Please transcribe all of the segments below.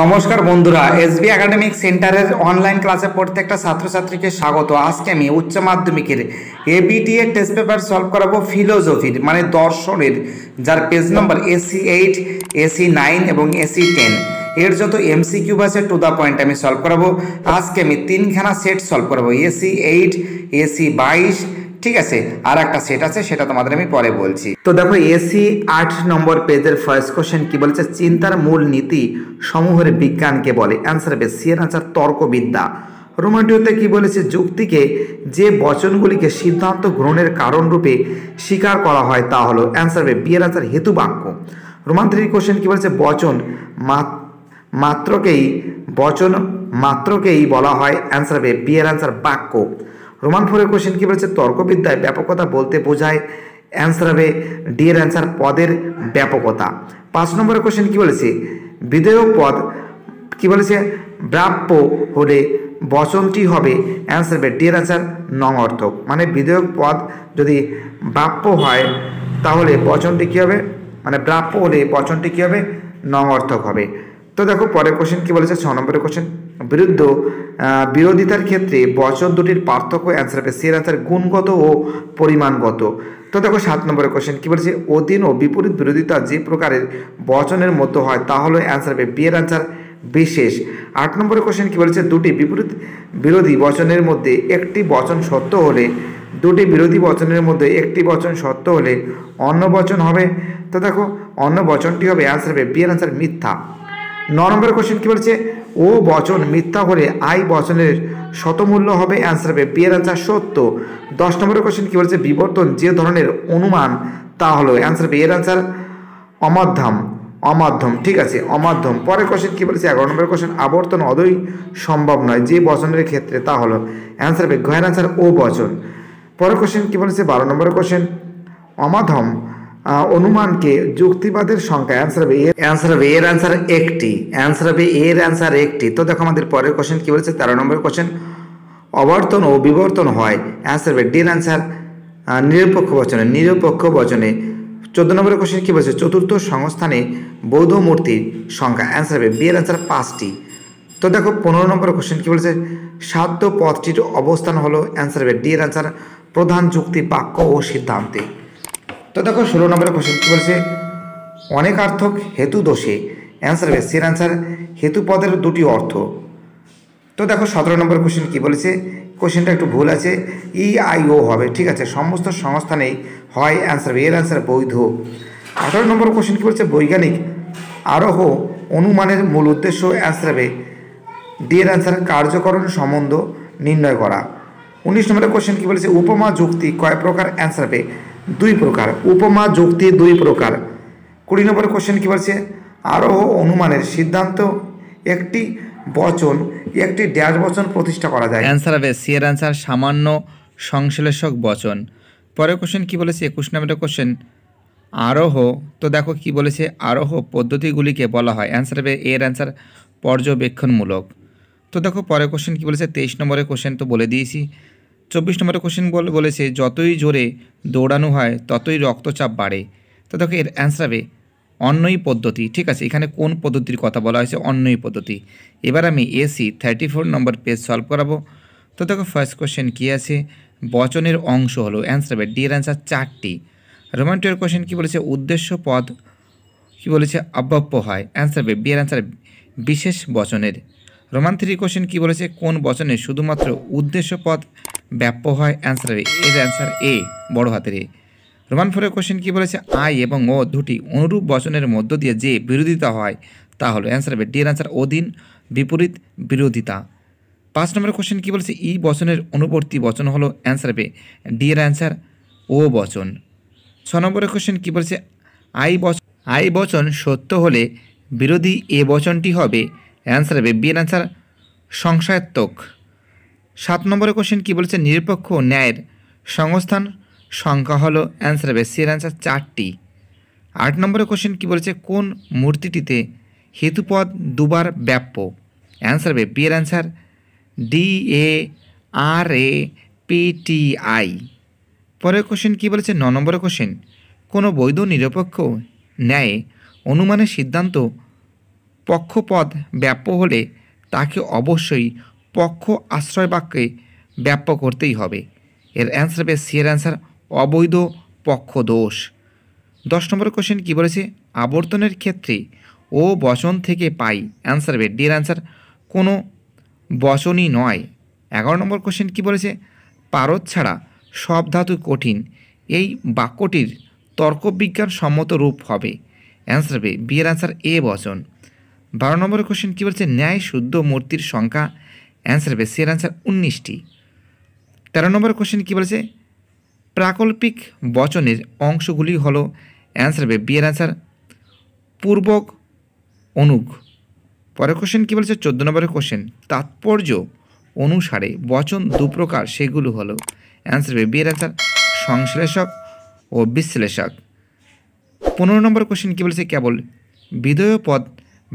নমস্কার বন্ধুরা SB academic সেন্টারের অনলাইন ক্লাসে প্রত্যেকটা ছাত্রছাত্রীকে স্বাগত আজকে আমি উচ্চ মাধ্যমিকের এর টেস্ট পেপার সলভ করাবো ফিলোজফির মানে দর্শনের যার page number AC eight AC nine এবং এসি টেন এর যত সি কিউব আছে টু দ্য পয়েন্ট আমি সলভ করাবো আজকে আমি তিনখানা সেট সলভ করাবো এসি এইট এসি বাইশ ঠিক আছে আর একটা সেট আছে সেটা তোমাদের আমি পরে বলছি তো দেখো এসি আট নম্বর পেজের ফার্স্ট কোশ্চেন কি বলেছে চিন্তার মূল নীতি সমূহের বিজ্ঞানকে বলে অ্যান্সার হবে সিয়ের আনসার তর্কবিদ্যা রোমান্টিওতে কি বলেছে যুক্তিকে যে বচনগুলিকে সিদ্ধান্ত গ্রহণের কারণরূপে স্বীকার করা হয় তা হলো অ্যান্সার হবে বিয়ের আনসার হেতু বাক্য রোমান্টিক কোশ্চেন কি বলেছে বচন মাত্রকেই বচন মাত্রকেই বলা হয় অ্যান্সার হবে বিয়ের আনসার বাক্য রোমান ফোরের কোশ্চেন কী বলেছে তর্কবিদ্যায় ব্যাপকতা বলতে বোঝায় অ্যান্সার হবে ডি এর অ্যান্সার পদের ব্যাপকতা পাঁচ নম্বরের কোশ্চেন কী বলেছে বিধেয়ক পদ কী বলেছে ব্রাপ্য হলে বচনটি হবে অ্যান্সার হবে ডি এর অ্যান্সার নং অর্থক মানে বিধেয়ক পদ যদি ব্রাপ্য হয় তাহলে বচনটি কী হবে মানে ব্রাপ্য হলে বচনটি কী হবে নং অর্থক হবে তো দেখো পরের কোশ্চেন কী বলেছে ছ নম্বরের কোশ্চেন বিরুদ্ধ বিরোধিতার ক্ষেত্রে বচন দুটির পার্থক্য অ্যান্সার হবে সের অ্যান্সার গুণগত ও পরিমাণগত তো দেখো সাত নম্বরের কোশ্চেন কী বলছে অধীন ও বিপরীত বিরোধিতা যে প্রকারের বচনের মধ্যে হয় তা অ্যান্সার হবে বিয়ের অ্যান্সার বিশেষ আট নম্বরের কোয়েশ্চেন কী বলছে দুটি বিপরীত বিরোধী বচনের মধ্যে একটি বচন সত্য হলে দুটি বিরোধী বচনের মধ্যে একটি বচন সত্য হলে অন্য বচন হবে তো দেখো অন্য বচনটি হবে অ্যান্সার হবে বিয়ের অ্যান্সার মিথ্যা ন নম্বর কোশ্চেন কী বলছে ও বচন মিথ্যা হলে আই বচনের শতমূল্য হবে অ্যান্সার হবে বিয়ের অ্যান্সার সত্য দশ নম্বর কোশ্চেন কী বলছে বিবর্তন যে ধরনের অনুমান তা হলো অ্যান্সার বিয়ের অ্যান্সার অমাধ্যম অমাধ্যম ঠিক আছে অমাধ্যম পরের কোশ্চেন কী বলেছে এগারো নম্বর কোশ্চেন আবর্তন অদৈ সম্ভব নয় যে বচনের ক্ষেত্রে তা হলো অ্যান্সার হবে ঘয়ের অ্যান্সার ও বচন পরের কোশ্চেন কী বলেছে বারো নম্বর কোশ্চেন অমাধ্যম অনুমানকে যুক্তিবাদের সংখ্যা অ্যান্সার হবে এর অ্যান্সার হবে এর অ্যান্সার একটি অ্যান্সার হবে এর অ্যান্সার একটি তো দেখো আমাদের পরের কোশ্চেন কী বলেছে তেরো নম্বর কোশ্চেন অবর্তন ও বিবর্তন হয় অ্যান্সার হবে ডির অ্যান্সার নিরপেক্ষ বচনে নিরপেক্ষ বচনে চোদ্দ নম্বর কোশ্চেন কি বলছে চতুর্থ সংস্থানে বৌদ্ধ মূর্তির সংখ্যা অ্যান্সার হবে বিয়ের অ্যান্সার পাঁচটি তো দেখো পনেরো নম্বর কোশ্চেন কী বলেছে সাধ্য পথটির অবস্থান হলো অ্যান্সার হবে ডি এর অ্যান্সার প্রধান যুক্তি বাক্য ও সিদ্ধান্তে তো দেখো ষোলো নম্বরের কোশ্চেন কী বলছে আর্থক হেতু দোষে অ্যান্সার হবে সের অ্যান্সার হেতু পদের দুটি অর্থ তো দেখো সতেরো নম্বর কোশ্চেন কী বলেছে কোশ্চেনটা একটু ভুল আছে ইআইও e হবে ঠিক আছে সমস্ত সংস্থানেই হয় অ্যান্সার এর অ্যান্সার বৈধ আঠারো নম্বর কোশ্চেন কী বলছে বৈজ্ঞানিক আরোহ অনুমানের মূল উদ্দেশ্য অ্যান্সার হবে ডি এর অ্যান্সার কার্যকরণ সম্বন্ধ নির্ণয় করা উনিশ নম্বরের কোশ্চেন কী বলেছে উপমা যুক্তি কয় প্রকার অ্যান্সার হবে দুই প্রকার উপমা যুক্তি দুই প্রকার কুড়ি নম্বর কোশ্চেন কী বলছে আরোহ অনুমানের সিদ্ধান্ত একটি বচন একটি ড্যাশ বচন প্রতিষ্ঠা করা যায় অ্যান্সার হবে সিয়ার অ্যান্সার সামান্য সংশ্লেষক বচন পরের কোশ্চেন কী বলেছে একুশ নম্বর কোশ্চেন আরোহ তো দেখো কি বলেছে আরোহ পদ্ধতিগুলিকে বলা হয় অ্যান্সার হবে এর অ্যান্সার পর্যবেক্ষণমূলক তো দেখো পরের কোশ্চেন কী বলেছে তেইশ নম্বরের কোশ্চেন তো বলে দিয়েছি চব্বিশ নম্বর কোশ্চেন বলেছে যতই জোরে দৌড়ানো হয় ততই রক্তচাপ বাড়ে তো দেখো এর অ্যান্সার হবে অন্যই পদ্ধতি ঠিক আছে এখানে কোন পদ্ধতির কথা বলা হয়েছে অন্যই পদ্ধতি এবার আমি AC thirty four number page solve করাবো তো দেখো ফার্স্ট কোশ্চেন কী আছে বচনের অংশ হলো অ্যান্সার হবে ডি এর অ্যান্সার চারটি রোমান কোশ্চেন কী বলেছে উদ্দেশ্য পদ কী বলেছে অব্যপ্য হয় অ্যান্সার হবে বি এর অ্যান্সার বিশেষ বচনের রোমান থ্রি কোশ্চেন কী বলেছে কোন বচনে শুধুমাত্র উদ্দেশ্য পদ ব্যাপ্য হয় অ্যান্সার এর অ্যান্সার এ বড় হাতের এ রোমান ফোরের কোশ্চেন কী বলেছে আই এবং ও দুটি অনুরূপ বচনের মধ্য দিয়ে যে বিরোধিতা হয় তা হলো অ্যান্সার হবে ডি এর অ্যান্সার অধীন বিপরীত বিরোধিতা পাঁচ নম্বরের কোশ্চেন কী বলেছে ই বচনের অনুবর্তী বচন হলো অ্যান্সার হবে ডি এর অ্যান্সার ও বচন ছ নম্বরের কোশ্চেন কী বলেছে আই বচন আই বচন সত্য হলে বিরোধী এ বচনটি হবে অ্যান্সার হবে বিয়ের অ্যান্সার সংশয়াত্মক সাত নম্বরের কোশ্চেন কী বলছে নিরপেক্ষ ন্যায়ের সংস্থান সংখ্যা হলো অ্যান্সার হবে এর অ্যান্সার চারটি আট নম্বরের কোশ্চেন কী বলেছে কোন মূর্তিটিতে হেতুপদ দুবার ব্যাপ্য অ্যান্সার হবে বিয়ের answer D A R A P T I পরের কোশ্চেন কী বলেছে ন নম্বরের কোশ্চেন কোনো বৈধ নিরপেক্ষ ন্যায় অনুমানের সিদ্ধান্ত পক্ষপদ ব্যাপ্য হলে তাকে অবশ্যই পক্ষ আশ্রয় বাক্যে ব্যাপ্য করতেই হবে এর অ্যান্সার হবে সিয়ের অ্যান্সার অবৈধ পক্ষ দোষ দশ নম্বর কোশ্চেন কী বলেছে আবর্তনের ক্ষেত্রে ও বচন থেকে পাই অ্যান্সার হবে ডির অ্যান্সার কোনো বচনই নয় এগারো নম্বর কোশ্চেন কী বলেছে পারদ ছাড়া সব ধাতু কঠিন এই বাক্যটির তর্কবিজ্ঞান সম্মত রূপ হবে অ্যান্সার হবে বিয়ের অ্যান্সার এ বচন বারো নম্বর কোশ্চেন কী বলছে ন্যায় শুদ্ধ মূর্তির সংখ্যা অ্যান্সার হবে সিয়ার অ্যান্সার উনিশটি তেরো নম্বর কোশ্চেন কী বলেছে প্রাকল্পিক বচনের অংশগুলি হলো অ্যান্সার হবে বিয়ের অ্যান্সার পূর্বক অনুগ পরের কোশ্চেন কী বলেছে চোদ্দো নম্বরের কোশ্চেন তাৎপর্য অনুসারে বচন দু প্রকার সেগুলো হলো অ্যান্সার হবে বিয়ের অ্যান্সার সংশ্লেষক ও বিশ্লেষক পনেরো নম্বর কোশ্চেন কী বলেছে কেবল বিধেয় পদ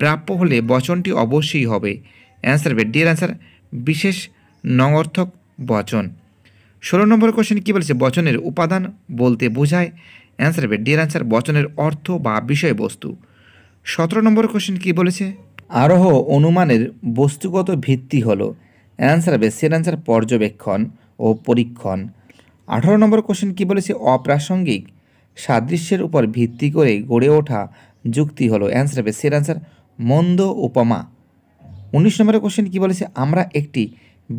প্রাপ্য হলে বচনটি অবশ্যই হবে অ্যান্সার হবে ডিয়ার অ্যান্সার বিশেষ নঙর্থক বচন ষোলো নম্বর কোশ্চেন কী বলেছে বচনের উপাদান বলতে বোঝায় অ্যান্সার হবে ডিয়ার অ্যান্সার বচনের অর্থ বা বিষয়বস্তু সতেরো নম্বর কোশ্চেন কী বলেছে আরোহ অনুমানের বস্তুগত ভিত্তি হল অ্যান্সার হবে সের অ্যান্সার পর্যবেক্ষণ ও পরীক্ষণ আঠারো নম্বর কোশ্চেন কী বলেছে অপ্রাসঙ্গিক সাদৃশ্যের উপর ভিত্তি করে গড়ে ওঠা যুক্তি হলো অ্যান্সার হবে সের অ্যান্সার মন্দ উপমা উনিশ নম্বরের কোশ্চেন কী বলেছে আমরা একটি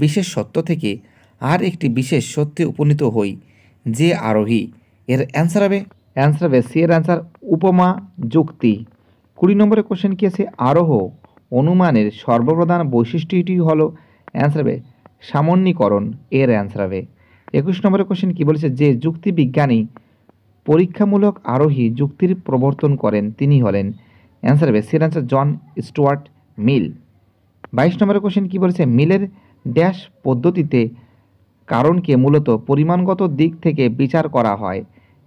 বিশেষ সত্য থেকে আর একটি বিশেষ সত্যে উপনীত হই যে আরোহী এর অ্যান্সার হবে অ্যান্সার হবে সের অ্যান্সার উপমা যুক্তি কুড়ি নম্বরের কোশ্চেন কী আছে আরোহ অনুমানের সর্বপ্রধান বৈশিষ্ট্যটি হলো অ্যান্সার হবে সামান্যীকরণ এর অ্যান্সার হবে একুশ নম্বরের কোশ্চেন কী বলেছে যে যুক্তি বিজ্ঞানী পরীক্ষামূলক আরোহী যুক্তির প্রবর্তন করেন তিনি হলেন অ্যান্সার হবে সের অ্যান্সার জন স্টুয়ার্ট মিল বাইশ নম্বরের কোশ্চেন কী বলেছে মিলের ড্যাশ পদ্ধতিতে কারণকে মূলত পরিমাণগত দিক থেকে বিচার করা হয়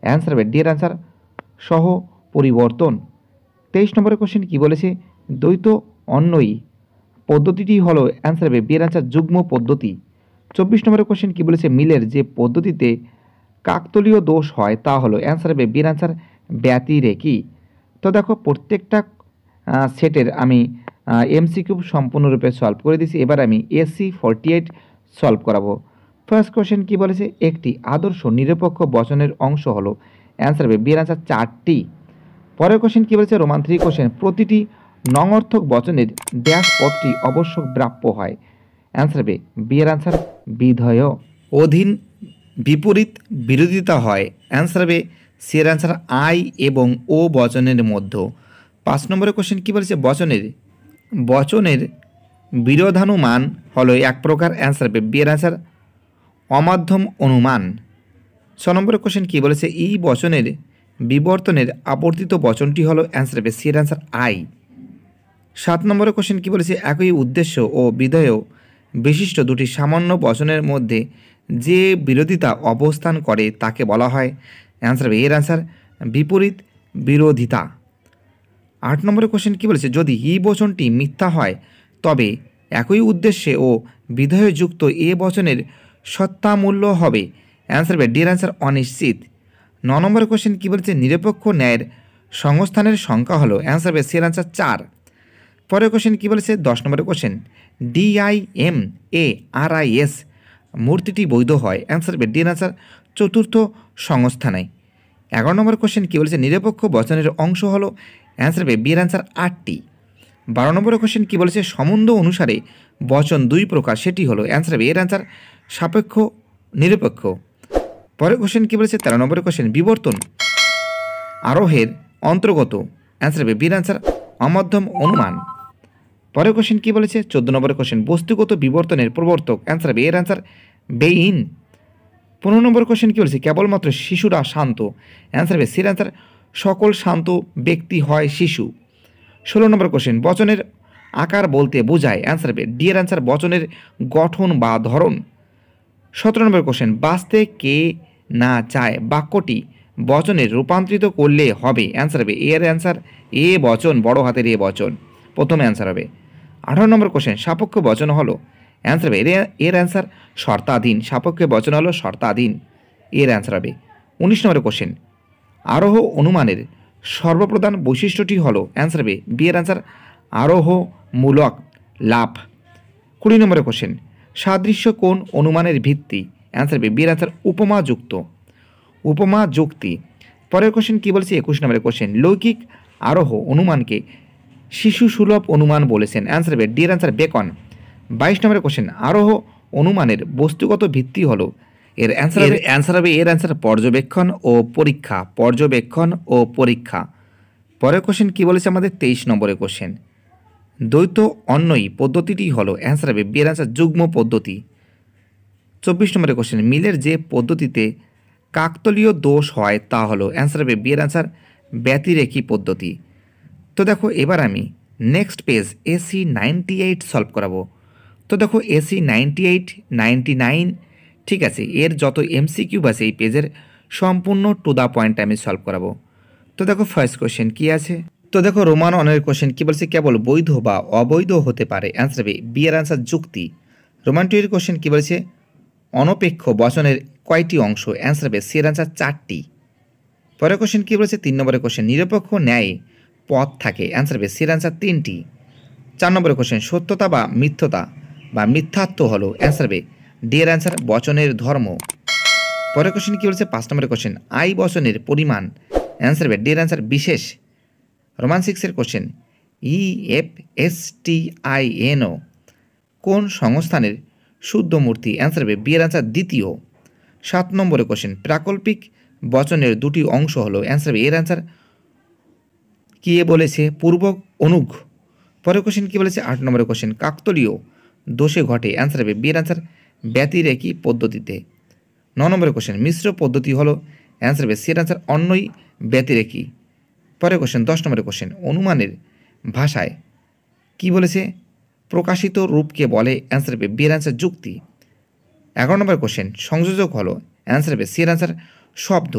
অ্যান্সার হবে ডিয়ার অ্যান্সার সহ পরিবর্তন তেইশ নম্বরের কোশ্চেন কী বলেছে দ্বৈত অন্যই পদ্ধতিটি হলো অ্যান্সার হবে বিয়ের অ্যান্সার যুগ্ম পদ্ধতি চব্বিশ নম্বরের কোশ্চেন কী বলেছে মিলের যে পদ্ধতিতে কাকতলীয় দোষ হয় তা হলো অ্যান্সার হবে বির অ্যান্সার ব্যতিরেকি তো দেখো প্রত্যেকটা সেটের আমি এমসি কিউব সম্পূর্ণরূপে সলভ করে দিছি এবার আমি এসি ফর্টি এইট সলভ করাবো ফার্স্ট কোয়েশ্চেন কী বলেছে একটি আদর্শ নিরপেক্ষ বচনের অংশ হলো অ্যান্সার হবে বিয়ের অ্যান্সার চারটি পরের কোশ্চেন কী বলেছে রোমান থ্রি কোশ্চেন প্রতিটি নঙর্থক বচনের ড্যাশ পথটি অবশ্য প্রাপ্য হয় অ্যান্সার হবে বিয়ের অ্যান্সার বিধেয় অধীন বিপরীত বিরোধিতা হয় অ্যান্সার হবে সের অ্যান্সার আই এবং ও বচনের মধ্যে পাঁচ নম্বরের কোশ্চেন কী বলেছে বচনের বচনের বিরোধানুমান হলো এক প্রকার অ্যান্সার হবে বিয়ের অ্যান্সার অমাধ্যম অনুমান ছ নম্বরের কোশ্চেন কী বলেছে ই বচনের বিবর্তনের আবর্তিত বচনটি হলো অ্যান্সার হবে সির অ্যান্সার আই সাত নম্বরের কোশ্চেন কী বলেছে একই উদ্দেশ্য ও বিধেয় বিশিষ্ট দুটি সামান্য বচনের মধ্যে যে বিরোধিতা অবস্থান করে তাকে বলা হয় অ্যান্সার এর অ্যান্সার বিপরীত বিরোধিতা আট নম্বরের কোশ্চেন কী বলেছে যদি ই বচনটি মিথ্যা হয় তবে একই উদ্দেশ্যে ও বিধেয় যুক্ত এ বচনের সত্তামূল্য হবে অ্যান্সার হবে ডির অ্যান্সার অনিশ্চিত ন নম্বর কোশ্চেন কী বলেছে নিরপেক্ষ ন্যায়ের সংস্থানের সংখ্যা হলো অ্যান্সার হবে সের অ্যান্সার চার পরের কোশ্চেন কী বলেছে দশ নম্বরের question D I M A R I S মূর্তিটি বৈধ হয় অ্যান্সার বে ডি অ্যান্সার চতুর্থ সংস্থা নাই এগারো নম্বর কোশ্চেন কী বলেছে নিরপেক্ষ বচনের অংশ হলো অ্যান্সার বে বিয়ের অ্যান্সার আটটি বারো নম্বর কোশ্চেন কী বলেছে সম্বন্ধ অনুসারে বচন দুই প্রকার সেটি হলো অ্যান্সার বে এর অ্যান্সার সাপেক্ষ নিরপেক্ষ পরের কোশ্চেন কী বলেছে তেরো নম্বরের কোশ্চেন বিবর্তন আরোহের অন্তর্গত অ্যান্সার বে বিয়ের অ্যান্সার অমাধ্যম অনুমান পরে কোশ্চেন কী বলেছে চোদ্দ নম্বরের কোশ্চেন বস্তুগত বিবর্তনের প্রবর্তক অ্যান্সার বে এর অ্যান্সার বেইন পনেরো নম্বর কোয়েশ্চেন কী বলছে কেবলমাত্র শিশুরা শান্ত অ্যান্সার বেশ সির অ্যান্সার সকল শান্ত ব্যক্তি হয় শিশু ষোলো নম্বর কোশ্চেন বচনের আকার বলতে বোঝায় অ্যান্সার বে ডিয়ার অ্যান্সার বচনের গঠন বা ধরন সতেরো নম্বর কোশ্চেন বাঁচতে কে না চায় বাক্যটি বচনে রূপান্তরিত করলে হবে অ্যান্সার হবে এর অ্যান্সার এ বচন বড় হাতের এ বচন প্রথমে অ্যান্সার হবে আঠারো নম্বর কোশ্চেন সাপক্ষ বচন হলো অ্যান্সার হবে এর অ্যান্সার শর্তাধীন সাপক্ষে বচন হলো শর্তাধীন এর অ্যান্সার হবে উনিশ নম্বরের কোশ্চেন আরোহ অনুমানের সর্বপ্রধান বৈশিষ্ট্যটি হলো অ্যান্সার হবে বিয়ের অ্যান্সার মূলক লাভ কুড়ি নম্বরের কোশ্চেন সাদৃশ্য কোন অনুমানের ভিত্তি অ্যান্সার বি বিয়ের অ্যান্সার যুক্ত উপমা যুক্তি পরের কোশ্চেন কী বলছে একুশ নম্বরের কোশ্চেন লৌকিক আরোহ অনুমানকে শিশু সুলভ অনুমান বলেছেন অ্যান্সার হবে ডির অ্যান্সার বেকন বাইশ নম্বরের কোশ্চেন আরোহ অনুমানের বস্তুগত ভিত্তি হলো এর অ্যান্সার হবে অ্যান্সার হবে এর অ্যান্সার পর্যবেক্ষণ ও পরীক্ষা পর্যবেক্ষণ ও পরীক্ষা পরের কোশ্চেন কী বলেছে আমাদের তেইশ নম্বরের কোশ্চেন দ্বৈত অন্যই পদ্ধতিটি হলো অ্যান্সার হবে বিয়ের অ্যান্সার যুগ্ম পদ্ধতি চব্বিশ নম্বরের কোশ্চেন মিলের যে পদ্ধতিতে কাকতলীয় দোষ হয় তা হলো অ্যান্সার হবে বিয়ের অ্যান্সার ব্যতিরেখী পদ্ধতি তো দেখো এবার আমি next page AC ninety eight solve করাবো তো দেখো AC ninety eight ninety nine ঠিক আছে এর যত এমসিকিউব আছে এই পেজের সম্পূর্ণ টু দ্য পয়েন্ট আমি সলভ করাবো তো দেখো ফার্স্ট কোশ্চেন কি আছে তো দেখো রোমান অনের কোশ্চেন কি বলছে কেবল বৈধ বা অবৈধ হতে পারে অ্যান্সার বি বিয়ের অ্যান্সার যুক্তি রোমান টু এর কোশ্চেন কী বলছে অনপেক্ষ বচনের কয়টি অংশ অ্যান্সার হবে সি এর অ্যান্সার চারটি পরের কোশ্চেন কী বলেছে তিন নম্বরের কোশ্চেন নিরপেক্ষ ন্যায় পথ থাকে অ্যান্সার হবে সি এর অ্যান্সার তিনটি চার নম্বরের কোশ্চেন সত্যতা বা মিথ্যতা বা মিথ্যাত্ব হলো অ্যান্সার ডি এর অ্যান্সার বচনের ধর্ম পরের কোশ্চেন কী বলেছে পাঁচ নম্বরের কোশ্চেন আই বচনের পরিমাণ অ্যান্সার ডি এর অ্যান্সার বিশেষ রোমান সিক্সের question E F S T I N O কোন সংস্থানের শুদ্ধ মূর্তি অ্যান্সার বি এর অ্যান্সার দ্বিতীয় সাত নম্বরের কোশ্চেন প্রাকল্পিক বচনের দুটি অংশ হলো অ্যান্সার বে এর অ্যান্সার কে বলেছে পূর্বক অনুঘ পরের কোশ্চেন কী বলেছে আট নম্বরের কোশ্চেন কাকতলীয় দোষে ঘটে অ্যান্সার হবে বিয়ের অ্যান্সার ব্যতিরেকি পদ্ধতিতে ন নম্বরের কোশ্চেন মিশ্র পদ্ধতি হলো অ্যান্সার হবে সিয়ের অ্যান্সার অন্যই ব্যতিরেকি পরের কোশ্চেন দশ নম্বরের কোশ্চেন অনুমানের ভাষায় কি বলেছে প্রকাশিত রূপকে বলে অ্যান্সার হবে বিয়ের অ্যান্সার যুক্তি এগারো নম্বর কোশ্চেন সংযোজক হলো অ্যান্সার হবে সিয়ের অ্যান্সার শব্দ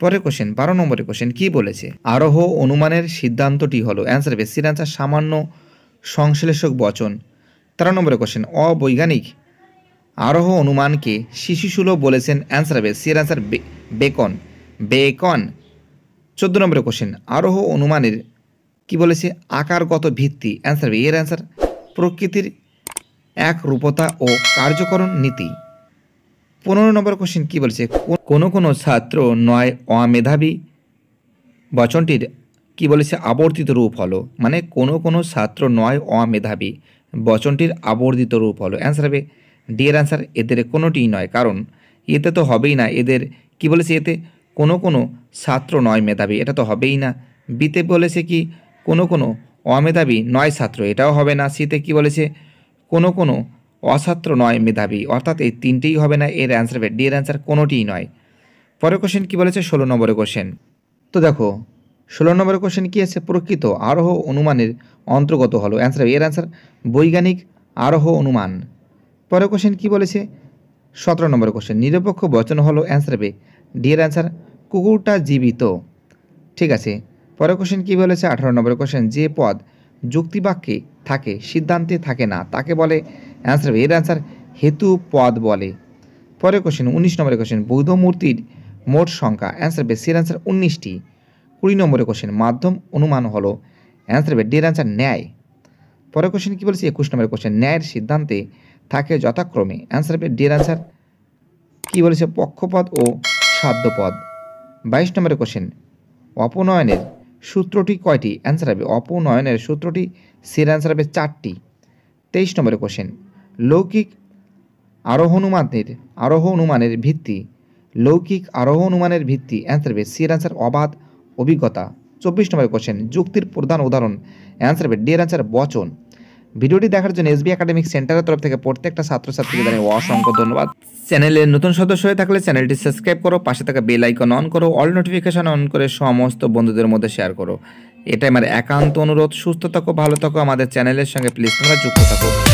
পরের কোশ্চেন বারো নম্বরের কোশ্চেন কি বলেছে আরোহ অনুমানের সিদ্ধান্তটি হলো অ্যান্সার হবে সির অ্যান্সার সামান্য সংশ্লেষক বচন তেরো নম্বরের কোশ্চেন অবৈজ্ঞানিক আরোহ অনুমানকে শিশুসুলভ বলেছেন অ্যান্সার হবে সিয়ার অ্যান্সার বেকন বেকন চোদ্দ নম্বরের কোশ্চেন আরোহ অনুমানের কি বলেছে আকারগত ভিত্তি অ্যান্সার হবে এর অ্যান্সার প্রকৃতির এক রূপতা ও কার্যকরণ নীতি পনেরো নম্বর কোশ্চেন কি বলেছে কোনো কোনো ছাত্র নয় অমেধাবী বচনটির কি বলেছে আবর্তিত রূপ হলো মানে কোনো কোনো ছাত্র নয় অমেধাবী বচনটির আবর্ধিত রূপ হলো অ্যান্সার হবে ডি এর অ্যান্সার এদের কোনোটিই নয় কারণ এতে তো হবেই না এদের কি বলেছে এতে কোনো কোনো ছাত্র নয় মেধাবী এটা তো হবেই না বিতে বলেছে কি কোনো কোনো অমেধাবী নয় ছাত্র এটাও হবে না সিতে কি বলেছে কোনো কোনো অছাত্র নয় মেধাবী অর্থাৎ এই তিনটেই হবে না এর অ্যান্সার হবে ডি এর অ্যান্সার কোনোটিই নয় পরের কোশ্চেন কী বলেছে ষোলো নম্বরের কোশ্চেন তো দেখো ষোলো নম্বর কোশ্চেন কী আছে প্রকৃত আরোহ অনুমানের অন্তর্গত হলো অ্যান্সার এর অ্যান্সার বৈজ্ঞানিক আরোহ অনুমান পরের কোশ্চেন কী বলেছে সতেরো নম্বর কোশ্চেন নিরপেক্ষ বচন হলো অ্যান্সার বে ডিয়ের অ্যান্সার কুকুরটা জীবিত ঠিক আছে পরের কোশ্চেন কী বলেছে আঠারো নম্বর কোশ্চেন যে পদ যুক্তিবাক্যে থাকে সিদ্ধান্তে থাকে না তাকে বলে অ্যান্সার এর অ্যান্সার হেতু পদ বলে পরের কোশ্চেন উনিশ নম্বরের কোশ্চেন বৌদ্ধ মূর্তির মোট সংখ্যা অ্যান্সার বেসির অ্যান্সার উনিশটি কুড়ি নম্বরের কোশ্চেন মাধ্যম অনুমান হলো অ্যান্সার হবে ডের অ্যান্সার ন্যায় পরের কোশ্চেন কী বলছি একুশ নম্বরের কোশ্চেন ন্যায়ের সিদ্ধান্তে থাকে যথাক্রমে অ্যান্সার হবে ডের অ্যান্সার কী বলেছে পক্ষপদ ও সাধ্যপদ বাইশ নম্বরের কোশ্চেন অপনয়নের সূত্রটি কয়টি অ্যান্সার হবে অপনয়নের সূত্রটি সের অ্যান্সার হবে চারটি তেইশ নম্বরের কোশ্চেন লৌকিক আরোহ অনুমানের আরোহ অনুমানের ভিত্তি লৌকিক আরোহ অনুমানের ভিত্তি অ্যান্সার হবে সের অ্যান্সার অবাধ অভিজ্ঞতা চব্বিশ নম্বর কোশ্চেন যুক্তির প্রধান উদাহরণ অ্যান্সার হবে ডিয়ার অ্যান্সার বচন ভিডিওটি দেখার জন্য এসবি একাডেমিক সেন্টারের তরফ থেকে প্রত্যেকটা ছাত্রছাত্রীকে জানিয়ে অসংখ্য ধন্যবাদ চ্যানেলের নতুন সদস্য হয়ে থাকলে চ্যানেলটি সাবস্ক্রাইব করো পাশে থাকা বেল আইকন অন করো অল নোটিফিকেশন অন করে সমস্ত বন্ধুদের মধ্যে শেয়ার করো এটাই আমার একান্ত অনুরোধ সুস্থ থাকো ভালো থাকো আমাদের চ্যানেলের সঙ্গে প্লিজ তোমরা যুক্ত থাকো